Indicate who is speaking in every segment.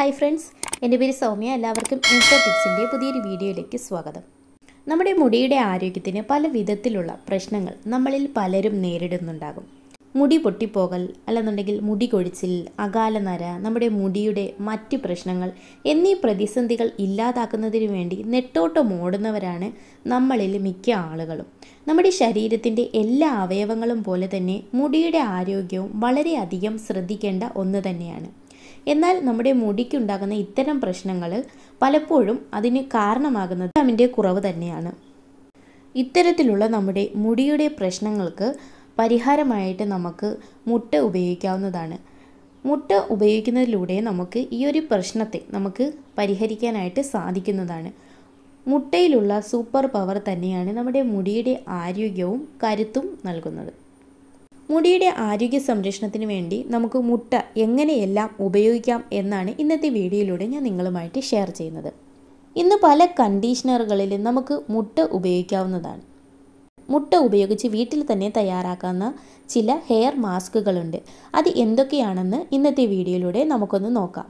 Speaker 1: hi friends എൻ്റെ പേര് സൗമ്യ എല്ലാവർക്കും ഇൻസ്റ്റ ടിപ്സിൻ്റെ പുതിയൊരു വീഡിയോയിലേക്ക് സ്വാഗതം നമ്മുടെ മുടിയുടെ ആരോഗ്യത്തിന് പല വിധത്തിലുള്ള പ്രശ്നങ്ങൾ നമ്മളിൽ പലരും നേരിടുന്നുണ്ടാകും മുടി പൊട്ടിപ്പോകൽ അല്ലെന്നുണ്ടെങ്കിൽ മുടി കൊഴിച്ചിൽ അകാലനര നമ്മുടെ മുടിയുടെ മറ്റ് പ്രശ്നങ്ങൾ എന്നീ പ്രതിസന്ധികൾ ഇല്ലാതാക്കുന്നതിന് വേണ്ടി നെട്ടോട്ടം ഓടുന്നവരാണ് നമ്മളിൽ മിക്ക ആളുകളും നമ്മുടെ ശരീരത്തിൻ്റെ എല്ലാ അവയവങ്ങളും പോലെ തന്നെ മുടിയുടെ ആരോഗ്യവും വളരെയധികം ശ്രദ്ധിക്കേണ്ട ഒന്ന് തന്നെയാണ് എന്നാൽ നമ്മുടെ മുടിക്കുണ്ടാകുന്ന ഇത്തരം പ്രശ്നങ്ങൾ പലപ്പോഴും അതിന് കാരണമാകുന്നത് വിറ്റാമിൻ്റെ കുറവ് തന്നെയാണ് ഇത്തരത്തിലുള്ള നമ്മുടെ മുടിയുടെ പ്രശ്നങ്ങൾക്ക് പരിഹാരമായിട്ട് നമുക്ക് മുട്ട ഉപയോഗിക്കാവുന്നതാണ് മുട്ട ഉപയോഗിക്കുന്നതിലൂടെ നമുക്ക് ഈ ഒരു പ്രശ്നത്തെ നമുക്ക് പരിഹരിക്കാനായിട്ട് സാധിക്കുന്നതാണ് മുട്ടയിലുള്ള സൂപ്പർ പവർ തന്നെയാണ് നമ്മുടെ മുടിയുടെ ആരോഗ്യവും കരുത്തും നൽകുന്നത് മുടിയുടെ ആരോഗ്യ സംരക്ഷണത്തിന് വേണ്ടി നമുക്ക് മുട്ട എങ്ങനെയെല്ലാം ഉപയോഗിക്കാം എന്നാണ് ഇന്നത്തെ വീഡിയോയിലൂടെ ഞാൻ നിങ്ങളുമായിട്ട് ഷെയർ ചെയ്യുന്നത് ഇന്ന് പല കണ്ടീഷണറുകളിൽ നമുക്ക് മുട്ട ഉപയോഗിക്കാവുന്നതാണ് മുട്ട ഉപയോഗിച്ച് വീട്ടിൽ തന്നെ തയ്യാറാക്കുന്ന ചില ഹെയർ മാസ്കുകളുണ്ട് അത് എന്തൊക്കെയാണെന്ന് ഇന്നത്തെ വീഡിയോയിലൂടെ നമുക്കൊന്ന് നോക്കാം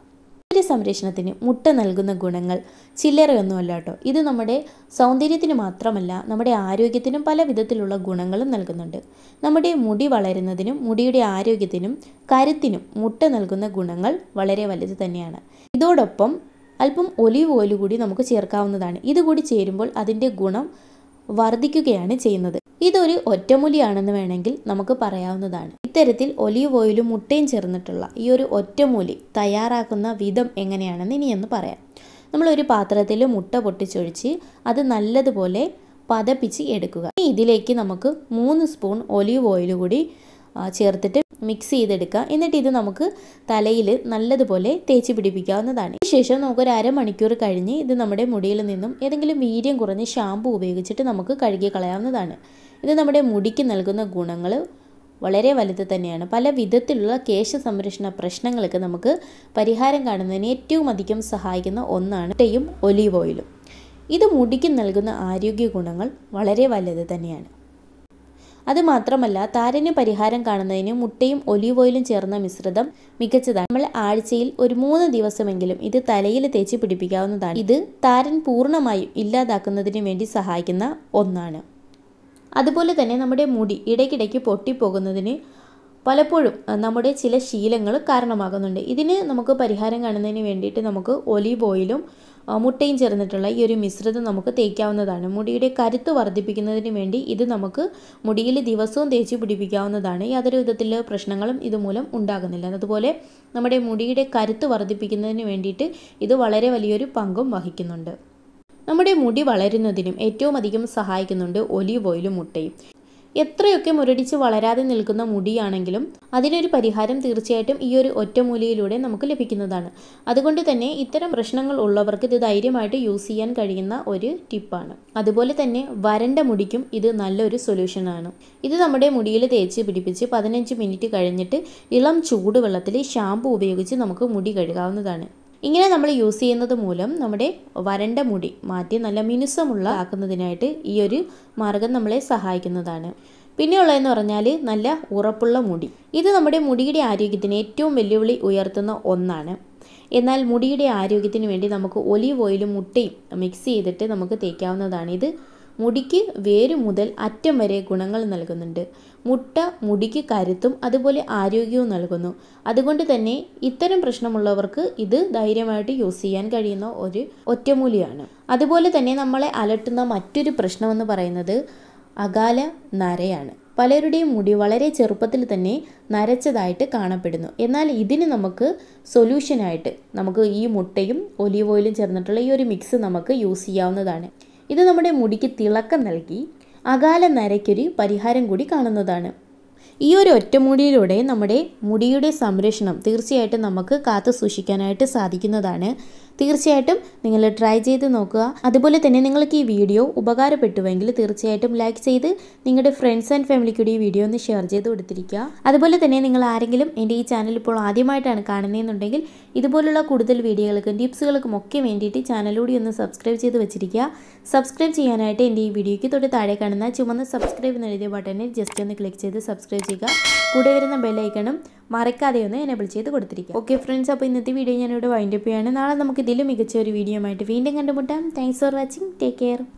Speaker 1: സൗന്ദര്യ സംരക്ഷണത്തിന് മുട്ട നൽകുന്ന ഗുണങ്ങൾ ചില്ലറയൊന്നുമല്ല കേട്ടോ ഇത് നമ്മുടെ സൗന്ദര്യത്തിന് മാത്രമല്ല നമ്മുടെ ആരോഗ്യത്തിനും പല വിധത്തിലുള്ള ഗുണങ്ങളും നൽകുന്നുണ്ട് നമ്മുടെ മുടി വളരുന്നതിനും മുടിയുടെ ആരോഗ്യത്തിനും കരുത്തിനും മുട്ട നൽകുന്ന ഗുണങ്ങൾ വളരെ വലുത് തന്നെയാണ് ഇതോടൊപ്പം അല്പം ഒലിവ് ഓയിൽ കൂടി നമുക്ക് ചേർക്കാവുന്നതാണ് ഇതുകൂടി ചേരുമ്പോൾ അതിൻ്റെ ഗുണം വർദ്ധിക്കുകയാണ് ചെയ്യുന്നത് ഇതൊരു ഒറ്റമൂലിയാണെന്ന് വേണമെങ്കിൽ നമുക്ക് പറയാവുന്നതാണ് ഇത്തരത്തിൽ ഒലിവ് ഓയിലും മുട്ടയും ചേർന്നിട്ടുള്ള ഈ ഒരു ഒറ്റമൂലി തയ്യാറാക്കുന്ന വിധം എങ്ങനെയാണെന്ന് ഇനിയൊന്ന് പറയാം നമ്മളൊരു പാത്രത്തിൽ മുട്ട പൊട്ടിച്ചൊഴിച്ച് അത് നല്ലതുപോലെ പതപ്പിച്ച് എടുക്കുക ഇനി ഇതിലേക്ക് നമുക്ക് മൂന്ന് സ്പൂൺ ഒലിവ് ഓയിൽ കൂടി ചേർത്തിട്ട് മിക്സ് ചെയ്തെടുക്കുക എന്നിട്ട് ഇത് നമുക്ക് തലയിൽ നല്ലതുപോലെ തേച്ച് പിടിപ്പിക്കാവുന്നതാണ് ശേഷം നമുക്ക് ഒരു അരമണിക്കൂർ കഴിഞ്ഞ് ഇത് നമ്മുടെ മുടിയിൽ നിന്നും ഏതെങ്കിലും വീര്യം കുറഞ്ഞ് ഷാമ്പു ഉപയോഗിച്ചിട്ട് നമുക്ക് കഴുകി കളയാവുന്നതാണ് ഇത് നമ്മുടെ മുടിക്ക് നൽകുന്ന ഗുണങ്ങൾ വളരെ വലുത് തന്നെയാണ് പല വിധത്തിലുള്ള കേശ സംരക്ഷണ പ്രശ്നങ്ങൾക്ക് നമുക്ക് പരിഹാരം കാണുന്നതിന് ഏറ്റവും അധികം സഹായിക്കുന്ന ഒന്നാണ് ടേയും ഒലീവ് ഓയിലും ഇത് മുടിക്ക് നൽകുന്ന ആരോഗ്യ ഗുണങ്ങൾ വളരെ വലുത് തന്നെയാണ് അതുമാത്രമല്ല താരന് പരിഹാരം കാണുന്നതിന് മുട്ടയും ഒലീവ് ഓയിലും ചേർന്ന മിശ്രിതം മികച്ചതാണ് നമ്മൾ ആഴ്ചയിൽ ഒരു മൂന്ന് ദിവസമെങ്കിലും ഇത് തലയിൽ തേച്ച് പിടിപ്പിക്കാവുന്നതാണ് ഇത് താരൻ പൂർണ്ണമായും ഇല്ലാതാക്കുന്നതിന് വേണ്ടി സഹായിക്കുന്ന ഒന്നാണ് അതുപോലെ തന്നെ നമ്മുടെ മുടി ഇടയ്ക്കിടയ്ക്ക് പൊട്ടിപ്പോകുന്നതിന് പലപ്പോഴും നമ്മുടെ ചില ശീലങ്ങൾ കാരണമാകുന്നുണ്ട് ഇതിന് നമുക്ക് പരിഹാരം കാണുന്നതിന് വേണ്ടിയിട്ട് നമുക്ക് ഒലീവ് ഓയിലും മുട്ടയും ചേർന്നിട്ടുള്ള ഈ ഒരു മിശ്രിതം നമുക്ക് തേക്കാവുന്നതാണ് മുടിയുടെ കരുത്ത് വർദ്ധിപ്പിക്കുന്നതിന് വേണ്ടി ഇത് നമുക്ക് മുടിയിൽ ദിവസവും തേച്ച് പിടിപ്പിക്കാവുന്നതാണ് യാതൊരു വിധത്തിൽ പ്രശ്നങ്ങളും ഇതുമൂലം ഉണ്ടാകുന്നില്ല അതുപോലെ നമ്മുടെ മുടിയുടെ കരുത്ത് വർദ്ധിപ്പിക്കുന്നതിന് വേണ്ടിയിട്ട് ഇത് വളരെ വലിയൊരു പങ്കും വഹിക്കുന്നുണ്ട് നമ്മുടെ മുടി വളരുന്നതിനും ഏറ്റവും അധികം സഹായിക്കുന്നുണ്ട് ഒലീവ് ഓയിലും മുട്ടയും എത്രയൊക്കെ മുരടിച്ച് വളരാതെ നിൽക്കുന്ന മുടിയാണെങ്കിലും അതിനൊരു പരിഹാരം തീർച്ചയായിട്ടും ഈ ഒരു ഒറ്റമൂലിയിലൂടെ നമുക്ക് ലഭിക്കുന്നതാണ് അതുകൊണ്ട് തന്നെ ഇത്തരം പ്രശ്നങ്ങൾ ഉള്ളവർക്ക് ഇത് ധൈര്യമായിട്ട് യൂസ് ചെയ്യാൻ കഴിയുന്ന ഒരു ടിപ്പാണ് അതുപോലെ തന്നെ വരണ്ട മുടിക്കും ഇത് നല്ലൊരു സൊല്യൂഷനാണ് ഇത് നമ്മുടെ മുടിയിൽ തേച്ച് പിടിപ്പിച്ച് പതിനഞ്ച് മിനിറ്റ് കഴിഞ്ഞിട്ട് ഇളം ചൂടുവെള്ളത്തിൽ ഷാമ്പു ഉപയോഗിച്ച് നമുക്ക് മുടി കഴുകാവുന്നതാണ് ഇങ്ങനെ നമ്മൾ യൂസ് ചെയ്യുന്നത് മൂലം നമ്മുടെ വരണ്ട മുടി മാറ്റി നല്ല മിനുസമുള്ള ആക്കുന്നതിനായിട്ട് ഈ ഒരു മാർഗം നമ്മളെ സഹായിക്കുന്നതാണ് പിന്നെയുള്ളതെന്ന് പറഞ്ഞാൽ നല്ല ഉറപ്പുള്ള മുടി ഇത് നമ്മുടെ മുടിയുടെ ആരോഗ്യത്തിന് ഏറ്റവും വെല്ലുവിളി ഉയർത്തുന്ന ഒന്നാണ് എന്നാൽ മുടിയുടെ ആരോഗ്യത്തിന് വേണ്ടി നമുക്ക് ഒലിവ് ഓയിലും മുട്ടയും മിക്സ് ചെയ്തിട്ട് നമുക്ക് തേക്കാവുന്നതാണ് ഇത് മുടിക്ക് വേര് മുതൽ അറ്റം വരെ ഗുണങ്ങൾ നൽകുന്നുണ്ട് മുട്ട മുടിക്ക് കരുത്തും അതുപോലെ ആരോഗ്യവും നൽകുന്നു അതുകൊണ്ട് തന്നെ ഇത്തരം പ്രശ്നമുള്ളവർക്ക് ഇത് ധൈര്യമായിട്ട് യൂസ് ചെയ്യാൻ കഴിയുന്ന ഒരു ഒറ്റമൂലിയാണ് അതുപോലെ തന്നെ നമ്മളെ അലട്ടുന്ന മറ്റൊരു പ്രശ്നമെന്ന് പറയുന്നത് അകാല നരയാണ് പലരുടെയും മുടി വളരെ ചെറുപ്പത്തിൽ തന്നെ നരച്ചതായിട്ട് കാണപ്പെടുന്നു എന്നാൽ ഇതിന് നമുക്ക് സൊല്യൂഷനായിട്ട് നമുക്ക് ഈ മുട്ടയും ഒലീവ് ഓയിലും ചേർന്നിട്ടുള്ള ഈ ഒരു മിക്സ് നമുക്ക് യൂസ് ചെയ്യാവുന്നതാണ് ഇത് നമ്മുടെ മുടിക്ക് തിളക്കം നൽകി അകാല നരയ്ക്കൊരു പരിഹാരം കൂടി കാണുന്നതാണ് ഈ ഒരു ഒറ്റമുടിയിലൂടെ നമ്മുടെ മുടിയുടെ സംരക്ഷണം തീർച്ചയായിട്ടും നമുക്ക് കാത്തു സൂക്ഷിക്കാനായിട്ട് സാധിക്കുന്നതാണ് തീർച്ചയായിട്ടും നിങ്ങൾ ട്രൈ ചെയ്ത് നോക്കുക അതുപോലെ തന്നെ നിങ്ങൾക്ക് ഈ വീഡിയോ ഉപകാരപ്പെട്ടുവെങ്കിൽ തീർച്ചയായിട്ടും ലൈക്ക് ചെയ്ത് നിങ്ങളുടെ ഫ്രണ്ട്സ് ആൻഡ് ഫാമിലിക്കൂടി ഈ വീഡിയോ ഒന്ന് ഷെയർ ചെയ്ത് കൊടുത്തിരിക്കുക അതുപോലെ തന്നെ നിങ്ങൾ ആരെങ്കിലും എൻ്റെ ഈ ചാനൽ ഇപ്പോൾ ആദ്യമായിട്ടാണ് കാണുന്നതെന്നുണ്ടെങ്കിൽ ഇതുപോലുള്ള കൂടുതൽ വീഡിയോകൾക്കും ടിപ്സുകൾക്കും ഒക്കെ വേണ്ടിയിട്ട് ചാനലിലൂടെ ഒന്ന് സബ്സ്ക്രൈബ് ചെയ്ത് വെച്ചിരിക്കുക സബ്സ്ക്രൈബ് ചെയ്യാനായിട്ട് എൻ്റെ ഈ വീഡിയോയ്ക്ക് തൊട്ട് താഴെ കാണുന്ന ചുമന്ന സബ്സ്ക്രൈബ് എന്നെഴുതിയ ബട്ടണിൽ ജസ്റ്റ് ഒന്ന് ക്ലിക്ക് ചെയ്ത് സബ്സ്ക്രൈബ് ചെയ്യുക കൂടെ വരുന്ന ബെല്ലൈക്കണും മറക്കാതെ ഒന്ന് എനേബിൾ ചെയ്ത് കൊടുത്തിരിക്കുക ഓക്കെ ഫ്രണ്ട്സ് അപ്പോൾ ഇന്നത്തെ വീഡിയോ ഞാനിവിടെ വൈൻഡപ്പ് ചെയ്യാണ് നാളെ നമുക്ക് ഇതിലും മികച്ച ഒരു വീഡിയോ ആയിട്ട് വീണ്ടും കണ്ടുമുട്ടാം thanks for watching take care